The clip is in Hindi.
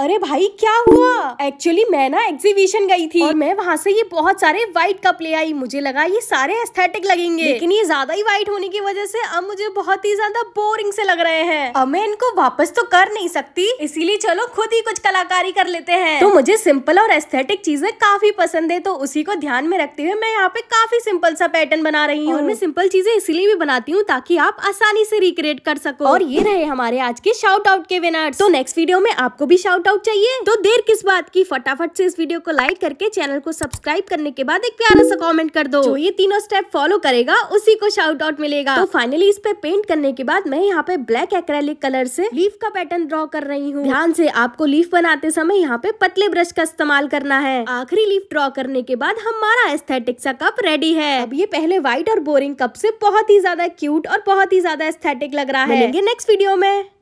अरे भाई क्या हुआ एक्चुअली मैं ना एग्जीबिशन गई थी और मैं वहाँ से ये बहुत सारे व्हाइट कप ले आई मुझे लगा ये सारे एस्थेटिक लगेंगे लेकिन ये ज्यादा ही व्हाइट होने की वजह से अब मुझे बहुत ही ज्यादा बोरिंग से लग रहे हैं अब मैं इनको वापस तो कर नहीं सकती इसीलिए चलो खुद ही कुछ कलाकारी कर लेते हैं तो मुझे सिंपल और एस्थेटिक चीजें काफी पसंद है तो उसी को ध्यान में रखते हुए मैं यहाँ पे काफी सिंपल सा पैटर्न बना रही हूँ मैं सिंपल चीजें इसीलिए भी बनाती हूँ ताकि आप आसानी से रिक्रिएट कर सको और ये रहे हमारे आज के शाउट आउट के विनर्स तो नेक्स्ट वीडियो में आपको भी शाउट वर्कआउट चाहिए तो देर किस बात की फटाफट से इस वीडियो को लाइक करके चैनल को सब्सक्राइब करने के बाद एक प्यारा सा कॉमेंट कर दो जो ये तीनों स्टेप फॉलो करेगा उसी को शाउट आउट मिलेगा तो फाइनली इस पे पेंट करने के बाद मैं यहाँ पे ब्लैक एक्रेलिक कलर से लीफ का पैटर्न ड्रॉ कर रही हूँ ध्यान से आपको लीफ बनाते समय यहाँ पे पतले ब्रश का इस्तेमाल करना है आखिरी लीफ ड्रॉ करने के बाद हमारा एस्थेटिक सा कप रेडी है अब ये पहले व्हाइट और बोरिंग कप ऐसी बहुत ही ज्यादा क्यूट और बहुत ही ज्यादा एस्थेटिक लग रहा है नेक्स्ट वीडियो में